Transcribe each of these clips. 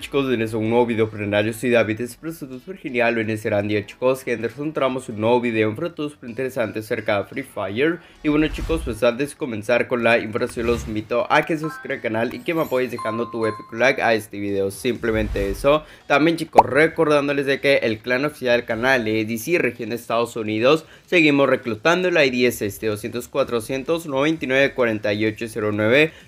chicos, a un nuevo video plenario soy David Espresso super serán randy chicos Henderson traemos un nuevo video Un fruto súper interesante acerca de Free Fire y bueno chicos pues antes de comenzar con la información los invito a que se suscriban al canal y que me apoyes dejando tu epic like a este video simplemente eso también chicos recordándoles de que el clan oficial del canal es DC región de Estados Unidos seguimos reclutando la ID es este 200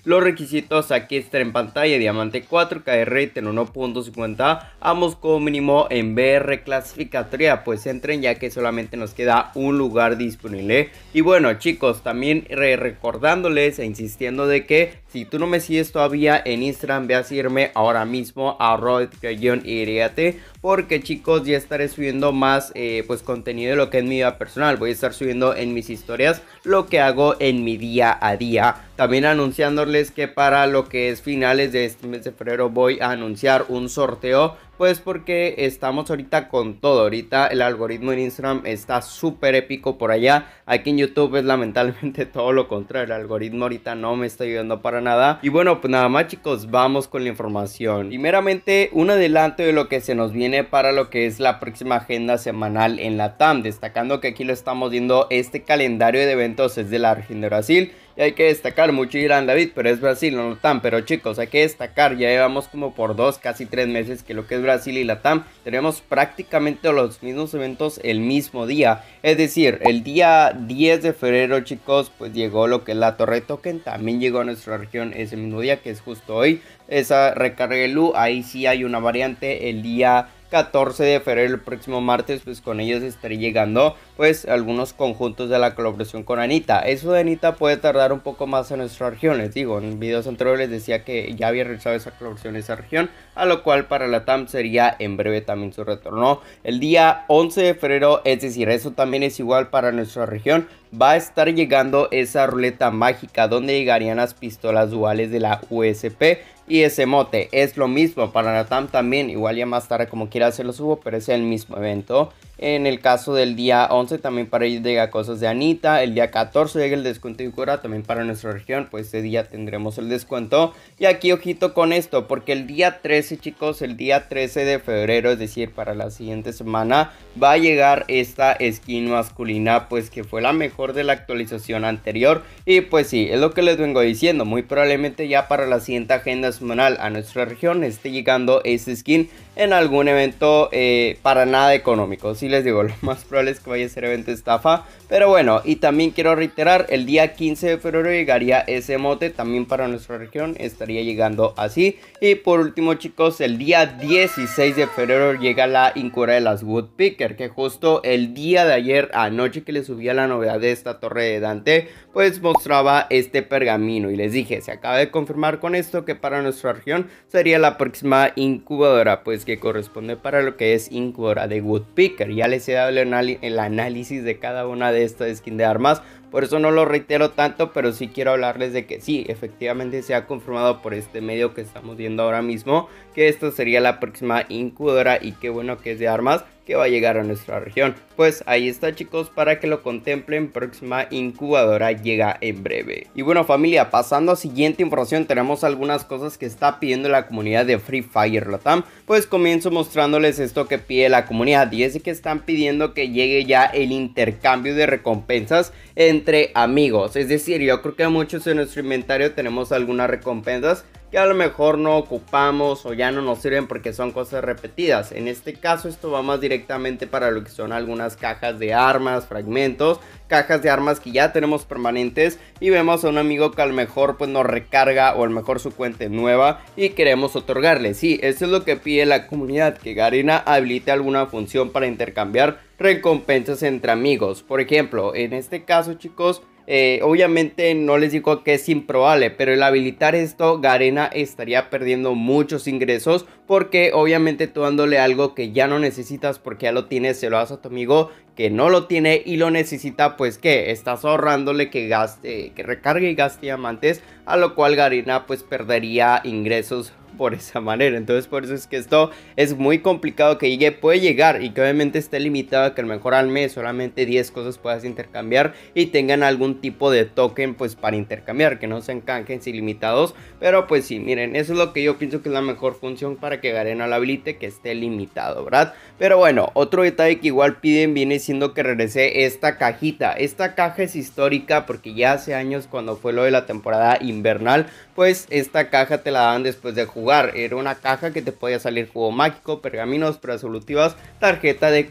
los requisitos aquí están en pantalla diamante 4 KR en 1.50, ambos como mínimo en BR clasificatoria, pues entren ya que solamente nos queda un lugar disponible. Y bueno chicos, también recordándoles e insistiendo de que si tú no me sigues todavía en Instagram, ve a seguirme ahora mismo a y iréate porque chicos ya estaré subiendo más eh, pues contenido de lo que es mi vida personal. Voy a estar subiendo en mis historias lo que hago en mi día a día. También anunciándoles que para lo que es finales de este mes de febrero voy a anunciar un sorteo pues porque estamos ahorita con todo. Ahorita el algoritmo en Instagram está súper épico por allá. Aquí en YouTube es lamentablemente todo lo contrario. El algoritmo ahorita no me está ayudando para nada. Y bueno, pues nada más chicos, vamos con la información. Primeramente, un adelanto de lo que se nos viene para lo que es la próxima agenda semanal en la TAM. Destacando que aquí lo estamos viendo, este calendario de eventos es de la región de Brasil. Y hay que destacar, mucho Irán David, pero es Brasil, no lo TAM. Pero chicos, hay que destacar, ya llevamos como por dos, casi tres meses que lo que es Brasil Brasil y Latam, tenemos prácticamente los mismos eventos el mismo día. Es decir, el día 10 de febrero, chicos, pues llegó lo que es la Torre Token, también llegó a nuestra región ese mismo día, que es justo hoy. Esa recarga de luz, ahí sí hay una variante el día 14 de febrero, el próximo martes, pues con ellos estaré llegando pues algunos conjuntos de la colaboración con Anita. Eso de Anita puede tardar un poco más en nuestra región, les digo, en videos anteriores les decía que ya había realizado esa colaboración en esa región, a lo cual para la TAM sería en breve también su retorno. El día 11 de febrero, es decir, eso también es igual para nuestra región, va a estar llegando esa ruleta mágica donde llegarían las pistolas duales de la USP y ese mote. Es lo mismo para Natam también, igual ya más tarde como quiera hacerlo lo subo, pero es el mismo evento. En el caso del día 11 también para ellos llega cosas de Anita. El día 14 llega el descuento de cura también para nuestra región. Pues ese día tendremos el descuento. Y aquí ojito con esto, porque el día 13 chicos, el día 13 de febrero, es decir, para la siguiente semana, va a llegar esta skin masculina, pues que fue la mejor de la actualización anterior. Y pues sí, es lo que les vengo diciendo. Muy probablemente ya para la siguiente agenda semanal a nuestra región esté llegando esta skin en algún evento eh, para nada económico. Si les digo, lo más probable es que vaya a ser evento estafa. Pero bueno, y también quiero reiterar, el día 15 de febrero llegaría ese mote también para nuestra región. Estaría llegando así. Y por último chicos, el día 16 de febrero llega la incubadora de las Woodpicker. Que justo el día de ayer anoche que les subía la novedad de esta torre de Dante, pues mostraba este pergamino. Y les dije, se acaba de confirmar con esto que para nuestra región sería la próxima incubadora. Pues que corresponde para lo que es Incubora de Woodpicker. Ya les he dado el, análisis de cada una de estas skins de armas, por eso no lo reitero tanto, pero sí quiero hablarles de que sí, efectivamente se ha confirmado por este medio que estamos viendo ahora mismo que esta sería la próxima Incubadora y qué bueno que es de armas que va a llegar a nuestra región. Pues ahí está chicos para que lo contemplen, próxima incubadora llega en breve. Y bueno familia, pasando a siguiente información tenemos algunas cosas que está pidiendo la comunidad de Free Fire Latam. Pues comienzo mostrándoles esto que pide la comunidad y que están pidiendo que llegue ya el intercambio de recompensas entre amigos. Es decir, yo creo que muchos en nuestro inventario tenemos algunas recompensas que a lo mejor no ocupamos o ya no nos sirven porque son cosas repetidas. En este caso esto va más directamente para lo que son algunas cajas de armas, fragmentos, cajas de armas que ya tenemos permanentes y vemos a un amigo que a lo mejor pues nos recarga o a lo mejor su cuenta nueva y queremos otorgarle. Sí, eso es lo que pide la comunidad, que Garena habilite alguna función para intercambiar recompensas entre amigos. Por ejemplo, en este caso chicos, eh, obviamente no les digo que es improbable, pero el habilitar esto, Garena estaría perdiendo muchos ingresos porque obviamente tú dándole algo que ya no necesitas porque ya lo tienes, se lo das a tu amigo que no lo tiene y lo necesita, pues que estás ahorrándole que gaste, que recargue y gaste diamantes, a lo cual Garena pues perdería ingresos por esa manera. Entonces por eso es que esto es muy complicado que llegue, puede llegar y que obviamente esté limitado que a mejor al mes solamente 10 cosas puedas intercambiar y tengan algún tipo de token pues para intercambiar, que no sean canjes ilimitados. Pero pues sí, miren, eso es lo que yo pienso que es la mejor función para que Garena la habilite, que esté limitado, ¿verdad? Pero bueno, otro detalle que igual piden viene siendo que regrese esta cajita. Esta caja es histórica porque ya hace años cuando fue lo de la temporada invernal pues esta caja te la dan después de jugar. Era una caja que te podía salir juego mágico, pergaminos, presolutivas. tarjeta de,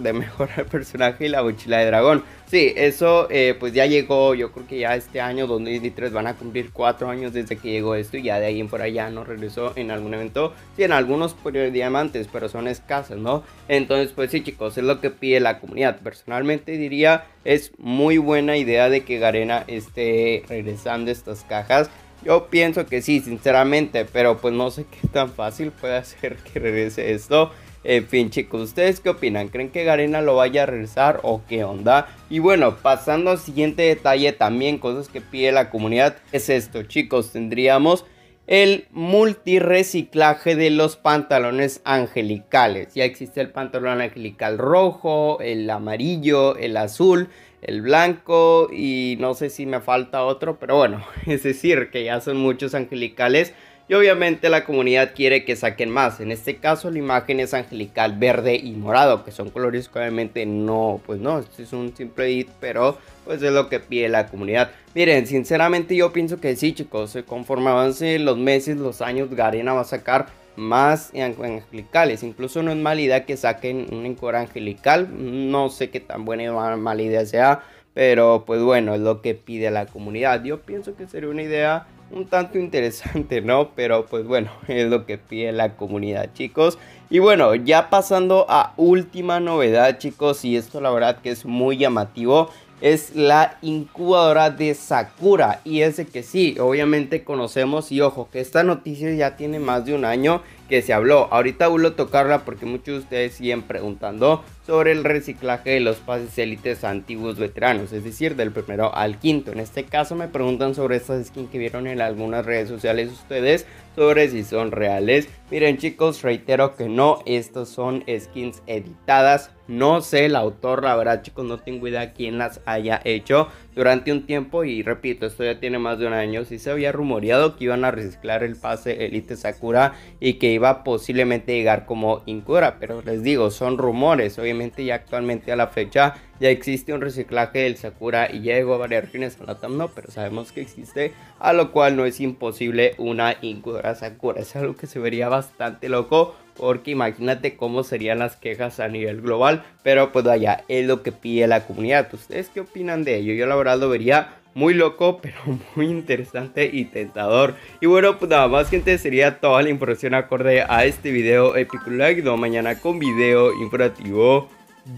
de mejorar personaje y la mochila de dragón. Sí, eso eh, pues ya llegó, yo creo que ya este año 2023 van a cumplir 4 años desde que llegó esto y ya de ahí en por allá no regresó en algún evento. Sí, en algunos por diamantes, pero son escasas, ¿no? Entonces pues sí chicos, es lo que pide la comunidad. Personalmente diría es muy buena idea de que Garena esté regresando estas cajas yo pienso que sí, sinceramente, pero pues no sé qué tan fácil puede hacer que regrese esto. En fin, chicos, ¿ustedes qué opinan? ¿Creen que Garena lo vaya a regresar o qué onda? Y bueno, pasando al siguiente detalle también, cosas que pide la comunidad, es esto, chicos, tendríamos el multireciclaje de los pantalones angelicales. Ya existe el pantalón angelical rojo, el amarillo, el azul, el blanco y no sé si me falta otro, pero bueno, es decir, que ya son muchos angelicales y obviamente la comunidad quiere que saquen más. En este caso la imagen es angelical verde y morado, que son colores que obviamente no, pues no, este es un simple edit, pero pues es lo que pide la comunidad. Miren, sinceramente yo pienso que sí, chicos, conforme avancen los meses, los años, Garena va a sacar más angelicales. Incluso no es mala idea que saquen un encor angelical, no sé qué tan buena y mala idea sea, pero pues bueno, es lo que pide la comunidad. Yo pienso que sería una idea un tanto interesante, ¿no? Pero pues bueno, es lo que pide la comunidad, chicos. Y bueno, ya pasando a última novedad, chicos, y esto la verdad que es muy llamativo, es la incubadora de Sakura. Y ese que sí, obviamente conocemos y ojo, que esta noticia ya tiene más de un año que se habló. Ahorita vuelvo a tocarla porque muchos de ustedes siguen preguntando sobre el reciclaje de los pases élites antiguos veteranos, es decir, del primero al quinto. En este caso me preguntan sobre estas skins que vieron en algunas redes sociales ustedes, sobre si son reales. Miren chicos, reitero que no, estas son skins editadas no sé el autor, la verdad chicos, no tengo idea quién las haya hecho durante un tiempo y repito, esto ya tiene más de un año, sí se había rumoreado que iban a reciclar el pase Elite Sakura y que iba posiblemente llegar como Incura, pero les digo, son rumores, obviamente ya actualmente a la fecha ya existe un reciclaje del Sakura y llegó a variar a Latam no, pero sabemos que existe, a lo cual no es imposible una Incubadora Sakura. Es algo que se vería bastante loco porque imagínate cómo serían las quejas a nivel global, pero pues allá es lo que pide la comunidad. ¿Ustedes qué opinan de ello? Yo la verdad lo vería muy loco, pero muy interesante y tentador. Y bueno, pues nada más, gente, sería toda la información acorde a este video epicular. Like, no, mañana con video informativo.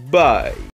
Bye.